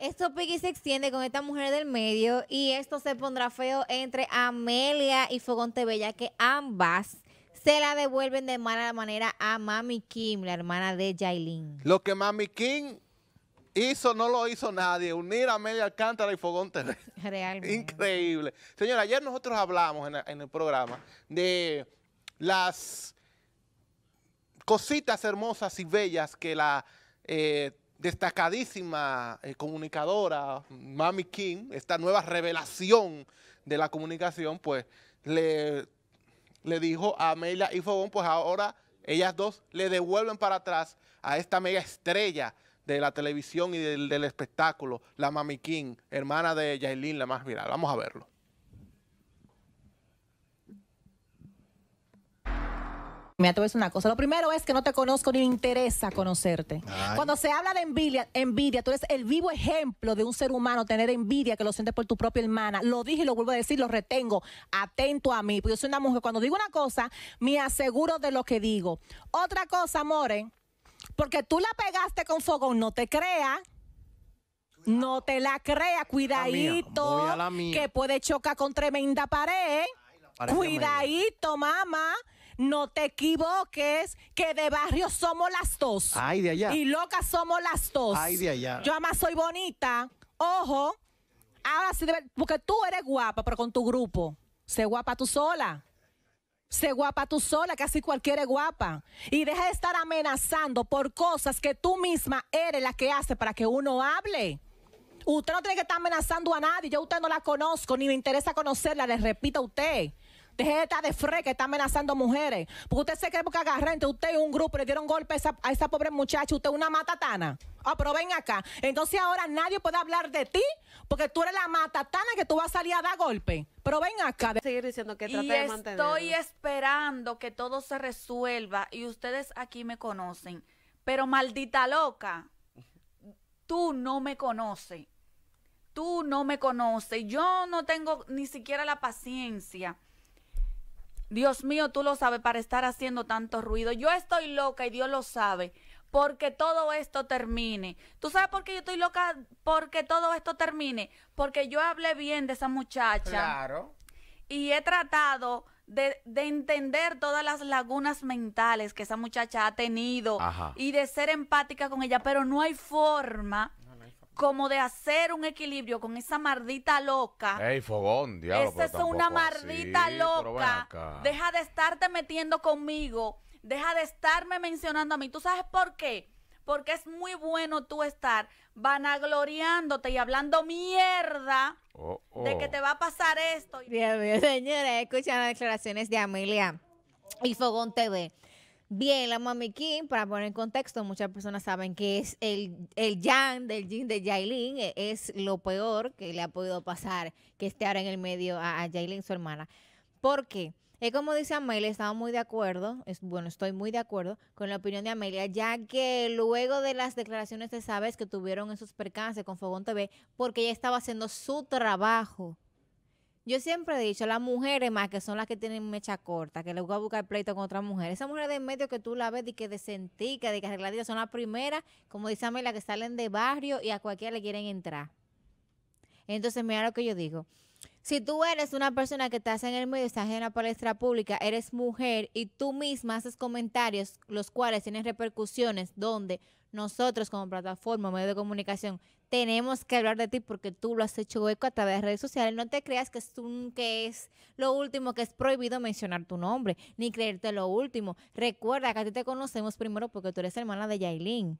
Esto Piqui se extiende con esta mujer del medio y esto se pondrá feo entre Amelia y Fogón Bella que ambas se la devuelven de mala manera a Mami Kim, la hermana de Jailin. Lo que Mami Kim hizo, no lo hizo nadie, unir a Amelia Alcántara y Fogón TV. Realmente. Increíble. Señora, ayer nosotros hablamos en, el programa de las cositas hermosas y bellas que la... Eh, destacadísima eh, comunicadora, Mami King, esta nueva revelación de la comunicación, pues le, le dijo a Amelia y Fogón, pues ahora ellas dos le devuelven para atrás a esta mega estrella de la televisión y del, espectáculo, la Mami King, hermana de Yailin, la más viral. Vamos a verlo. Mira, te voy una cosa. Lo primero es que no te conozco ni me interesa conocerte. Cuando se habla de envidia, envidia, tú eres el vivo ejemplo de un ser humano tener envidia que lo sientes por tu propia hermana. Lo dije y lo vuelvo a decir, lo retengo. Atento a mí, porque yo soy una mujer. Cuando digo una cosa, me aseguro de lo que digo. Otra cosa, More, porque tú la pegaste con fogón, no te creas. No te la creas, cuidadito, que puede chocar con tremenda pared cuidadito, mamá no te equivoques, que de barrio somos las dos. Ay, de allá. Y locas somos las dos. Ay, de allá. Yo además soy bonita. Ojo. Ahora sí, porque tú eres guapa, pero con tu grupo. Sé guapa tú sola. Sé guapa tú sola, casi cualquiera es guapa. Y deja de estar amenazando por cosas que tú misma eres la que hace para que uno hable. Usted no tiene que estar amenazando a nadie. Yo usted no la conozco, ni me interesa conocerla, le repito a usted. Deje de estar de fre que está amenazando mujeres. Porque usted se cree porque agarra entre usted y un grupo le dieron golpe a esa, pobre muchacha. Usted una matatana. Ah, pero ven acá. Entonces ahora nadie puede hablar de ti porque tú eres la matatana que tú vas a salir a dar golpe. Pero ven acá. Seguir diciendo que Estoy esperando que todo se resuelva y ustedes aquí me conocen. Pero maldita loca, tú no me conoces. Tú no me conoces. Yo no tengo ni siquiera la paciencia Dios mío, tú lo sabes para estar haciendo tanto ruido. Yo estoy loca y Dios lo sabe. Porque todo esto termine. ¿Tú sabes por qué yo estoy loca? Porque todo esto termine. Porque yo hablé bien de esa muchacha. Claro. Y he tratado de, entender todas las lagunas mentales que esa muchacha ha tenido y de ser empática con ella, pero no hay forma como de hacer un equilibrio con esa mardita loca. Ey, fogón, diablo. Esa es una mardita loca. Deja de estarte metiendo conmigo. Deja de estarme mencionando a mí. ¿Tú sabes por qué? Porque es muy bueno tú estar vanagloriándote y hablando mierda oh, oh. de que te va a pasar esto. Dios mío, escuchan las declaraciones de Amelia y Fogón TV. Bien, la Mami para poner en contexto, muchas personas saben que es el, el del Jin de Jailin, e, es lo peor que le ha podido pasar que esté ahora en el medio a, Jailin, su hermana. Porque, es como dice Amelia, estaba muy de acuerdo, bueno, estoy muy de acuerdo con la opinión de Amelia, ya que luego de las declaraciones de Sabes que tuvieron esos percances con Fogón TV, porque ella estaba haciendo su trabajo yo siempre he dicho, las mujeres más que son las que tienen mecha corta, que les gusta buscar pleito con otras mujeres. Esas mujeres de medio que tú la ves y que que de que arregladita, son las primeras, como dice las que salen de barrio y a cualquiera le quieren entrar. Entonces, mira lo que yo digo. Si tú eres una persona que estás en el medio, estás en la palestra pública, eres mujer y tú misma haces comentarios los cuales tienen repercusiones donde nosotros como plataforma, medio de comunicación, tenemos que hablar de ti porque tú lo has hecho eco a través de redes sociales. No te creas que es, que es lo último, que es prohibido mencionar tu nombre, ni creerte lo último. Recuerda que a ti te conocemos primero porque tú eres hermana de Yailin.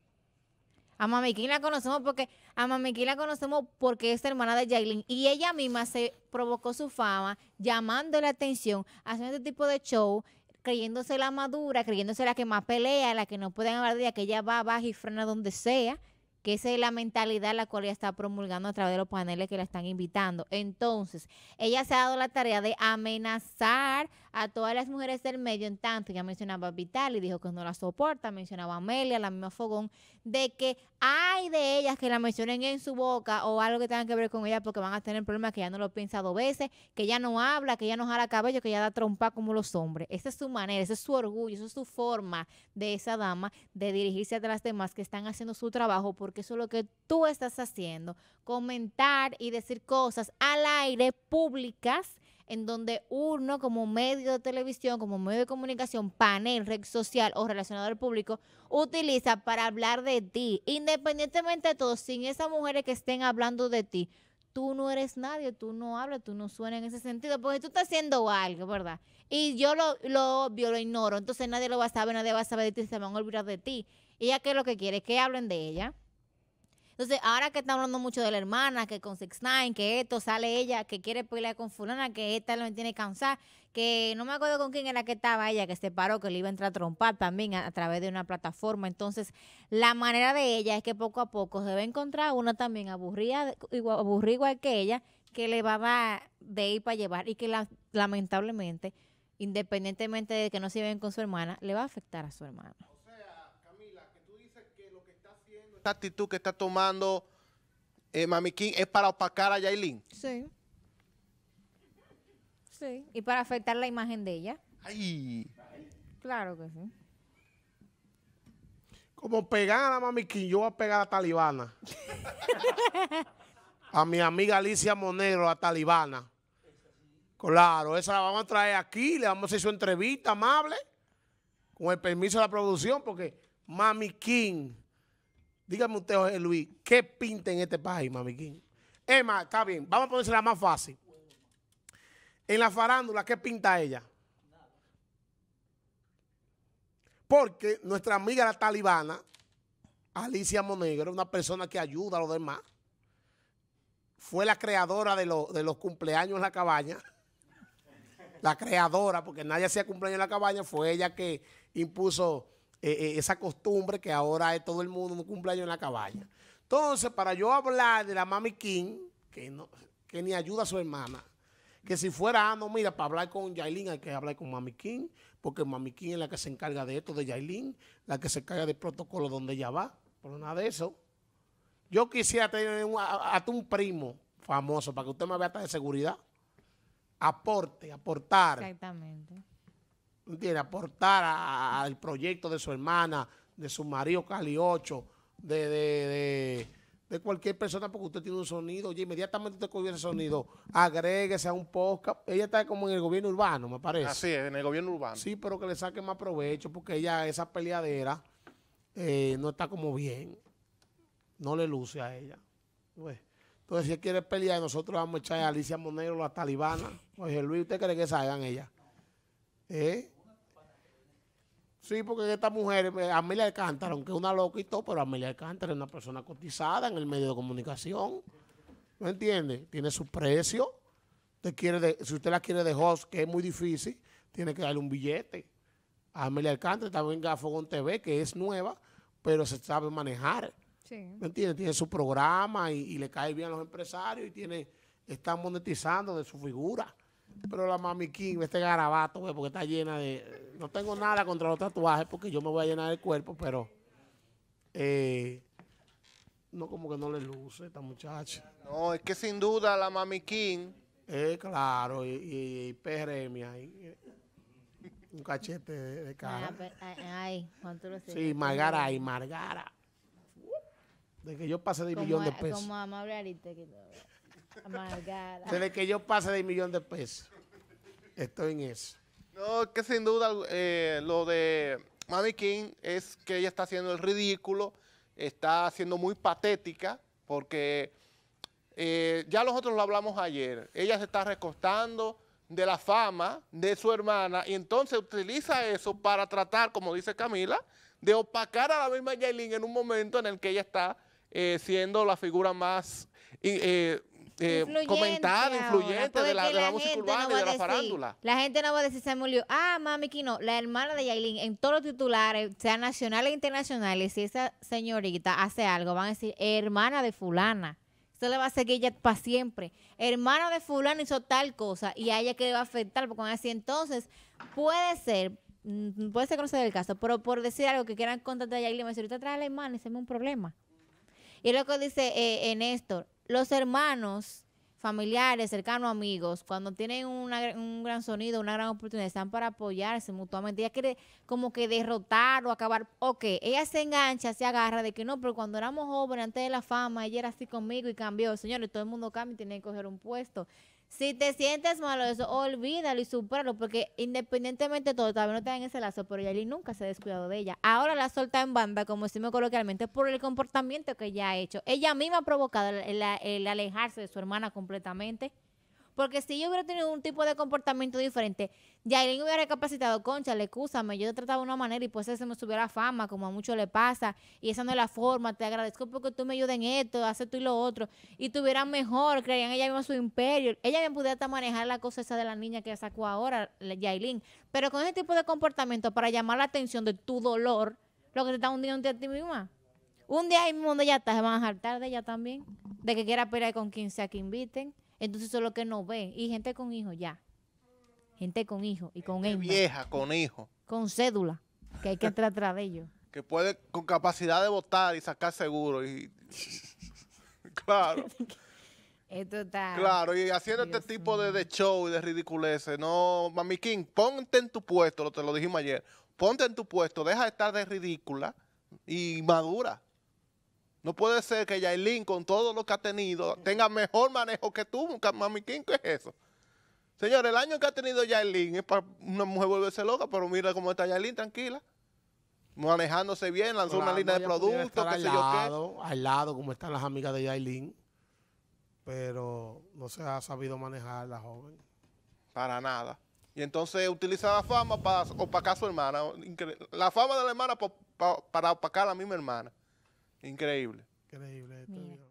A Mami la conocemos porque a la conocemos porque es hermana de Jailin y ella misma se provocó su fama llamando la atención, haciendo este tipo de show, creyéndose la madura, creyéndose la que más pelea, la que no pueden hablar de ella, que ella va, baja y frena donde sea que esa es la mentalidad la cual ella está promulgando a través de los paneles que la están invitando. Entonces, ella se ha dado la tarea de amenazar a todas las mujeres del medio, en tanto, ya mencionaba a Vital y dijo que no la soporta, mencionaba a Amelia, la misma Fogón, de que hay de ellas que la mencionen en su boca o algo que tenga que ver con ella porque van a tener problemas que ya no lo piensa dos veces, que ya no habla, que ya no jala cabello, que ya da trompa como los hombres. Esa es su manera, ese es su orgullo, esa es su forma de esa dama de dirigirse a las demás que están haciendo su trabajo por porque eso es lo que tú estás haciendo, comentar y decir cosas al aire públicas en donde uno como medio de televisión, como medio de comunicación, panel, red social o relacionado al público, utiliza para hablar de ti, independientemente de todo, sin esas mujeres que estén hablando de ti. Tú no eres nadie, tú no hablas, tú no suenas en ese sentido, porque tú estás haciendo algo, ¿verdad? Y yo lo, lo obvio, lo ignoro, entonces nadie lo va a saber, nadie va a saber de ti, se van a olvidar de ti. ¿Ella qué es lo que quiere? Que hablen de ella. Entonces, ahora que está hablando mucho de la hermana, que con Six Nine, que esto, sale ella, que quiere pelear con fulana, que esta lo tiene cansar, que no me acuerdo con quién era que estaba ella, que se paró, que le iba a entrar a trompar también a, través de una plataforma. Entonces, la manera de ella es que poco a poco se va a encontrar una también aburrida, igual, aburrida igual que ella, que le va a de ir para llevar y que lamentablemente, independientemente de que no se vean con su hermana, le va a afectar a su hermana esta actitud que está tomando eh, Mami King es para opacar a Yailin. Sí. Sí, y para afectar la imagen de ella. Ay. Claro que sí. Como pegar a Mami King, yo voy a pegar a Talibana. a mi amiga Alicia Monero, a Talibana. Claro, esa la vamos a traer aquí, le vamos a hacer su entrevista amable, con el permiso de la producción, porque Mami King Dígame usted, José Luis, ¿qué pinta en este país, mamiquín? Emma, está bien, vamos a ponérsela más fácil. En la farándula, ¿qué pinta ella? Porque nuestra amiga la talibana, Alicia Monegro, una persona que ayuda a los demás, fue la creadora de, de los cumpleaños en la cabaña la creadora, porque nadie hacía cumpleaños en la cabaña, fue ella que impuso eh, eh, esa costumbre que ahora es todo el mundo cumple cumpleaños en la cabaña. Entonces, para yo hablar de la Mami King, que, no, que ni ayuda a su hermana, que si fuera, ah, no, mira, para hablar con Yailin hay que hablar con Mami King, porque Mami King es la que se encarga de esto, de Yailin, la que se encarga del protocolo donde ella va, por nada de eso. Yo quisiera tener un, hasta un primo famoso para que usted me vea hasta de seguridad. Aporte, aportar. Exactamente de aportar al proyecto de su hermana, de su marido Cali de, de, cualquier persona, porque usted tiene un sonido, y inmediatamente usted cubre ese sonido, agréguese a un podcast. Ella está como en el gobierno urbano, me parece. Así en el gobierno urbano. Sí, pero que le saque más provecho, porque ella, esa peleadera, eh, no está como bien. No le luce a ella. Pues, entonces, si él quiere pelear, nosotros vamos a echar a Alicia Monero, la talibana. Oye, Luis, ¿usted cree que salgan ella? ¿Eh? Sí, porque esta mujer, eh, Amelia Alcántara, aunque es una loca y todo, pero Amelia Alcántara es una persona cotizada en el medio de comunicación. ¿No entiende? Tiene su precio. quiere si usted la quiere de host, que es muy difícil, tiene que darle un billete. A Amelia Alcántara también Fogón TV, que es nueva, pero se sabe manejar. Sí. ¿Me entiende? Tiene su programa y, le cae bien a los empresarios y tiene, está monetizando de su figura. Pero la Mami King, este garabato, pues, porque está llena de. No tengo nada contra los tatuajes porque yo me voy a llenar el cuerpo, pero. Eh, no, como que no le luce esta muchacha. No, es que sin duda la Mami King. Eh, claro, y, y, y un cachete de, cara. ay, cuánto lo Sí, Margara y Margara. De que yo pase de un millón de pesos. Como De que yo pase de un millón de pesos. Estoy en eso. No, que sin duda eh, lo de Mami King es que ella está haciendo el ridículo, está siendo muy patética, porque eh, ya nosotros lo hablamos ayer. Ella se está recostando de la fama de su hermana y entonces utiliza eso para tratar, como dice Camila, de opacar a la misma Yailin en un momento en el que ella está eh, siendo la figura más eh, influyente influyente pues, de la, música urbana y de la La gente no va a decir, se murió. Ah, mami no, la hermana de Yailin, en todos los titulares, sean nacionales e internacionales, si esa señorita hace algo, van a decir, hermana de fulana. Eso le va a seguir ella para siempre. Hermana de fulano hizo tal cosa y a ella que le va a afectar, porque van a entonces, puede ser, mm, puede ser que no sea el caso, pero por decir algo que quieran contar a Yailin, me dice, usted trae a la hermana y se me un problema. Y lo que dice eh, eh Néstor, los hermanos, familiares, cercanos, amigos, cuando tienen un gran sonido, una gran oportunidad, están para apoyarse mutuamente. Ella quiere como que derrotar o acabar. Ok, ella se engancha, se agarra de que no, pero cuando éramos jóvenes, antes de la fama, ella era así conmigo y cambió. Señores, todo el mundo cambia y tiene que coger un puesto. Si te sientes malo, eso olvídalo y supéralo, porque independientemente de todo, todavía no te dan ese lazo, pero Yailin nunca se ha descuidado de ella. Ahora la solta en banda, como decimos coloquialmente, por el comportamiento que ella ha hecho. Ella misma ha provocado el alejarse de su hermana completamente. Porque si yo hubiera tenido un tipo de comportamiento diferente, Yailin hubiera recapacitado, concha, le excúsame, yo te trataba de una manera y pues se me subiera fama, como a muchos le pasa, y esa no es la forma, te agradezco porque tú me ayudas en esto, haces tú y lo otro, y tuviera mejor, creían ella misma su imperio, ella bien pudiera hasta manejar la cosa esa de la niña que sacó ahora, Yailin, pero con ese tipo de comportamiento para llamar la atención de tu dolor, lo que te está hundiendo a ti misma. Un día ahí mismo ya estás, se van a dejar de ella también, de que quiera pelear con quien sea que inviten. Entonces eso es lo que no ve. Y gente con hijos ya. Gente con hijos y con Gente Vieja, con hijos. Con cédula, que hay que entrar atrás de ellos. Que puede, con capacidad de votar y sacar seguro. claro. Esto está... Claro, y haciendo este tipo de, show y de ridiculeces. No, Mami King, ponte en tu puesto, lo, te lo dijimos ayer. Ponte en tu puesto, deja de estar de ridícula y madura. No puede ser que Yailin, con todo lo que ha tenido, tenga mejor manejo que tú, Mami ¿qué es eso? Señores, el año que ha tenido Yailin es para una mujer volverse loca, pero mira cómo está Yailin, tranquila. Manejándose bien, lanzó una línea de productos, qué sé yo qué. Al lado, como están las amigas de Yailin. Pero no se ha sabido manejar la joven. Para nada. Y entonces utiliza la fama para opacar a su hermana. La fama de la hermana para opacar a la misma hermana. Increíble. Increíble. Esto,